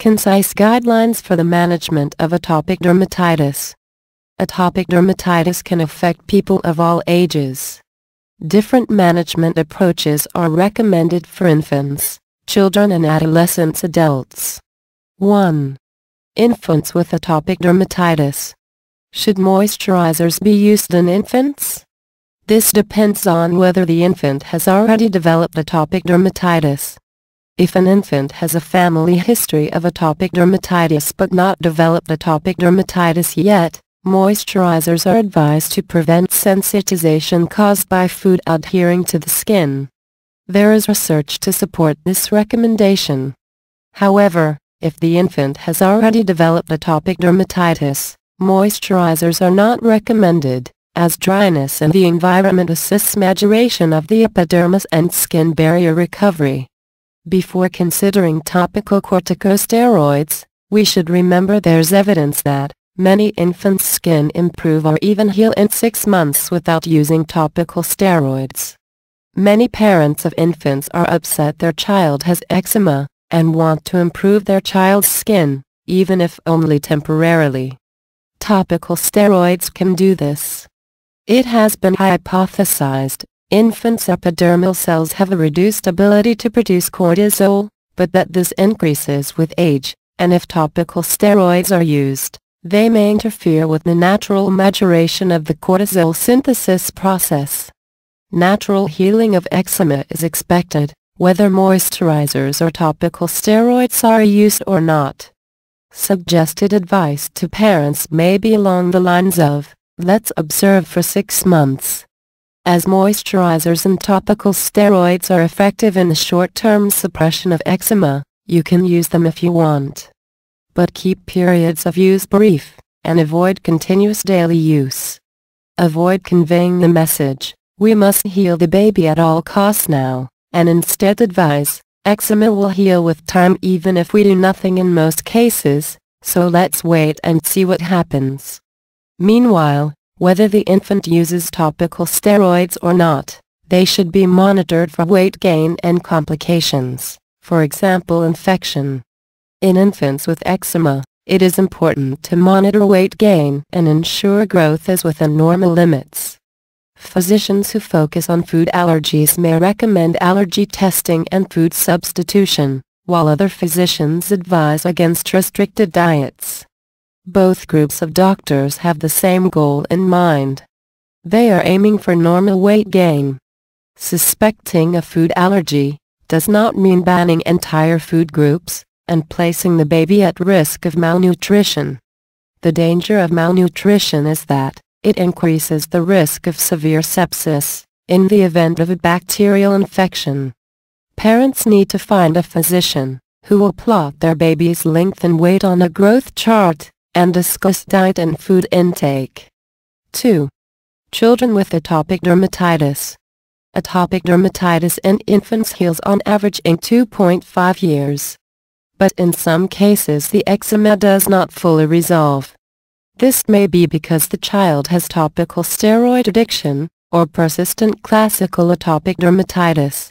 Concise guidelines for the management of atopic dermatitis. Atopic dermatitis can affect people of all ages. Different management approaches are recommended for infants, children and adolescents adults. 1. Infants with atopic dermatitis. Should moisturizers be used in infants? This depends on whether the infant has already developed atopic dermatitis. If an infant has a family history of atopic dermatitis but not developed atopic dermatitis yet, moisturizers are advised to prevent sensitization caused by food adhering to the skin. There is research to support this recommendation. However, if the infant has already developed atopic dermatitis, moisturizers are not recommended, as dryness in the environment assists maturation of the epidermis and skin barrier recovery. Before considering topical corticosteroids, we should remember there's evidence that many infants' skin improve or even heal in six months without using topical steroids. Many parents of infants are upset their child has eczema, and want to improve their child's skin, even if only temporarily. Topical steroids can do this. It has been hypothesized infants' epidermal cells have a reduced ability to produce cortisol, but that this increases with age, and if topical steroids are used, they may interfere with the natural maturation of the cortisol synthesis process. Natural healing of eczema is expected, whether moisturizers or topical steroids are used or not. Suggested advice to parents may be along the lines of, let's observe for six months as moisturizers and topical steroids are effective in the short-term suppression of eczema, you can use them if you want. But keep periods of use brief, and avoid continuous daily use. Avoid conveying the message, we must heal the baby at all costs now, and instead advise, eczema will heal with time even if we do nothing in most cases, so let's wait and see what happens. Meanwhile, whether the infant uses topical steroids or not, they should be monitored for weight gain and complications, for example infection. In infants with eczema, it is important to monitor weight gain and ensure growth is within normal limits. Physicians who focus on food allergies may recommend allergy testing and food substitution, while other physicians advise against restricted diets. Both groups of doctors have the same goal in mind. They are aiming for normal weight gain. Suspecting a food allergy does not mean banning entire food groups and placing the baby at risk of malnutrition. The danger of malnutrition is that it increases the risk of severe sepsis in the event of a bacterial infection. Parents need to find a physician who will plot their baby's length and weight on a growth chart and discuss diet and food intake. 2. Children with atopic dermatitis. Atopic dermatitis in infants heals on average in 2.5 years. But in some cases the eczema does not fully resolve. This may be because the child has topical steroid addiction, or persistent classical atopic dermatitis.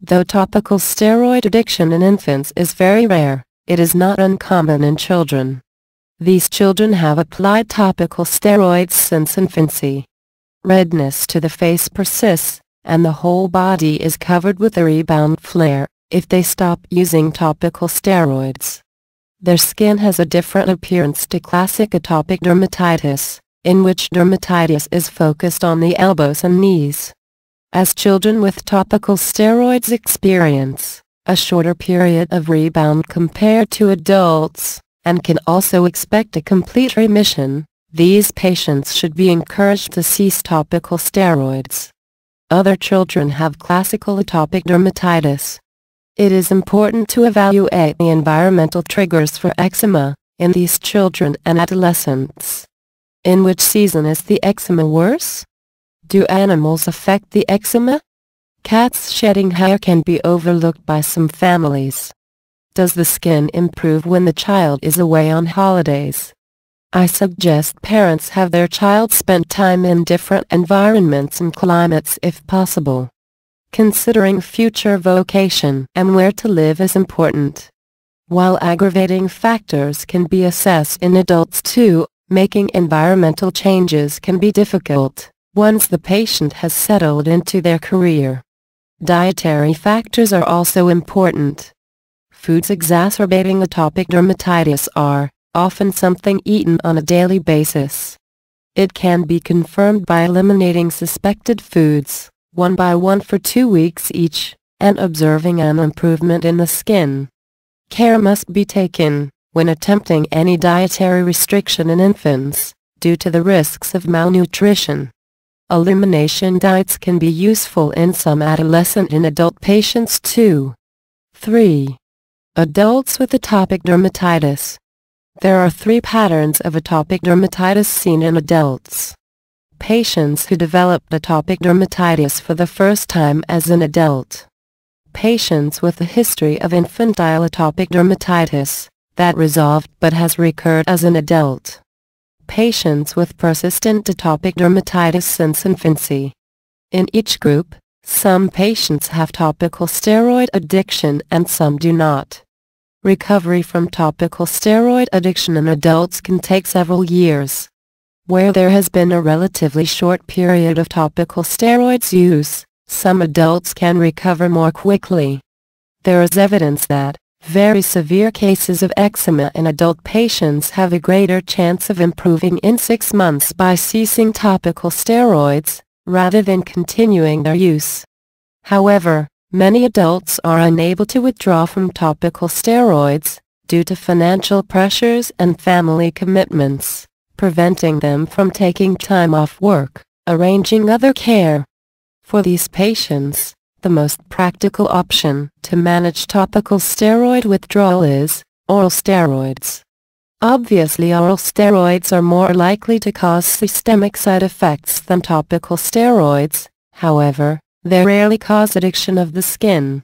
Though topical steroid addiction in infants is very rare, it is not uncommon in children. These children have applied topical steroids since infancy. Redness to the face persists, and the whole body is covered with a rebound flare, if they stop using topical steroids. Their skin has a different appearance to classic atopic dermatitis, in which dermatitis is focused on the elbows and knees. As children with topical steroids experience, a shorter period of rebound compared to adults, and can also expect a complete remission, these patients should be encouraged to cease topical steroids. Other children have classical atopic dermatitis. It is important to evaluate the environmental triggers for eczema in these children and adolescents. In which season is the eczema worse? Do animals affect the eczema? Cats shedding hair can be overlooked by some families. Does the skin improve when the child is away on holidays? I suggest parents have their child spend time in different environments and climates if possible. Considering future vocation and where to live is important. While aggravating factors can be assessed in adults too, making environmental changes can be difficult once the patient has settled into their career. Dietary factors are also important. Foods exacerbating atopic dermatitis are often something eaten on a daily basis. It can be confirmed by eliminating suspected foods, one by one for two weeks each, and observing an improvement in the skin. Care must be taken when attempting any dietary restriction in infants, due to the risks of malnutrition. Elimination diets can be useful in some adolescent and adult patients too. 3. Adults with atopic dermatitis. There are three patterns of atopic dermatitis seen in adults. Patients who developed atopic dermatitis for the first time as an adult. Patients with a history of infantile atopic dermatitis that resolved but has recurred as an adult. Patients with persistent atopic dermatitis since infancy. In each group, some patients have topical steroid addiction and some do not. Recovery from topical steroid addiction in adults can take several years. Where there has been a relatively short period of topical steroids use, some adults can recover more quickly. There is evidence that, very severe cases of eczema in adult patients have a greater chance of improving in six months by ceasing topical steroids, rather than continuing their use. However, Many adults are unable to withdraw from topical steroids due to financial pressures and family commitments, preventing them from taking time off work, arranging other care. For these patients, the most practical option to manage topical steroid withdrawal is oral steroids. Obviously oral steroids are more likely to cause systemic side effects than topical steroids, however, they rarely cause addiction of the skin.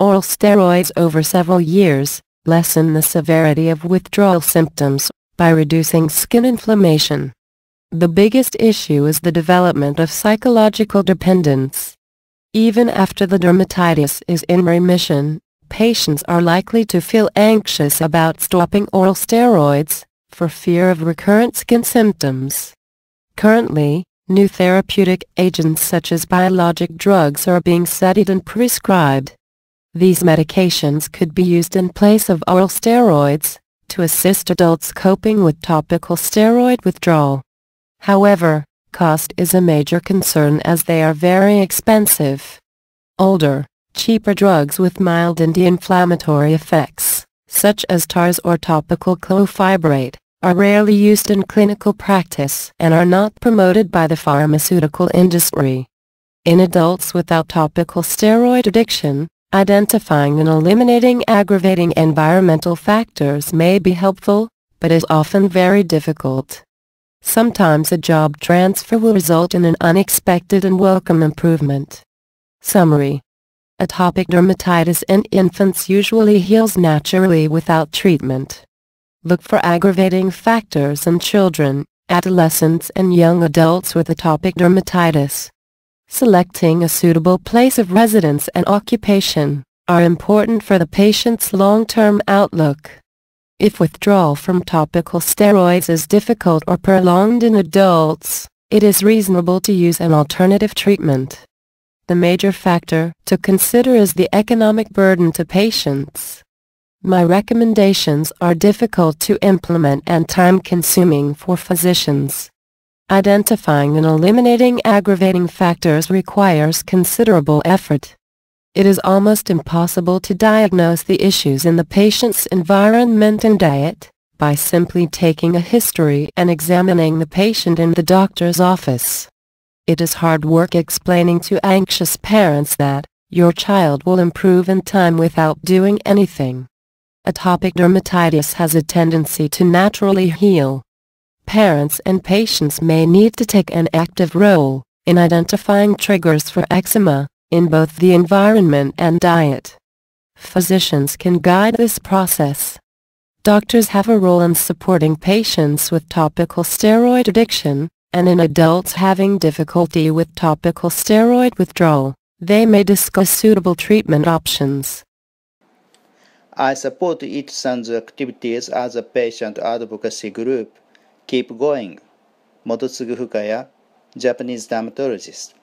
Oral steroids over several years lessen the severity of withdrawal symptoms by reducing skin inflammation. The biggest issue is the development of psychological dependence. Even after the dermatitis is in remission, patients are likely to feel anxious about stopping oral steroids for fear of recurrent skin symptoms. Currently, New therapeutic agents such as biologic drugs are being studied and prescribed. These medications could be used in place of oral steroids to assist adults coping with topical steroid withdrawal. However, cost is a major concern as they are very expensive. Older, cheaper drugs with mild anti-inflammatory effects, such as TARS or topical clofibrate, are rarely used in clinical practice and are not promoted by the pharmaceutical industry. In adults without topical steroid addiction, identifying and eliminating aggravating environmental factors may be helpful, but is often very difficult. Sometimes a job transfer will result in an unexpected and welcome improvement. Summary Atopic dermatitis in infants usually heals naturally without treatment. Look for aggravating factors in children, adolescents and young adults with atopic dermatitis. Selecting a suitable place of residence and occupation are important for the patient's long-term outlook. If withdrawal from topical steroids is difficult or prolonged in adults, it is reasonable to use an alternative treatment. The major factor to consider is the economic burden to patients. My recommendations are difficult to implement and time-consuming for physicians. Identifying and eliminating aggravating factors requires considerable effort. It is almost impossible to diagnose the issues in the patient's environment and diet by simply taking a history and examining the patient in the doctor's office. It is hard work explaining to anxious parents that your child will improve in time without doing anything. Atopic dermatitis has a tendency to naturally heal. Parents and patients may need to take an active role in identifying triggers for eczema in both the environment and diet. Physicians can guide this process. Doctors have a role in supporting patients with topical steroid addiction, and in adults having difficulty with topical steroid withdrawal, they may discuss suitable treatment options. I support Ichi-san's activities as a patient advocacy group. Keep going. Motsugu Fukaya, Japanese dermatologist.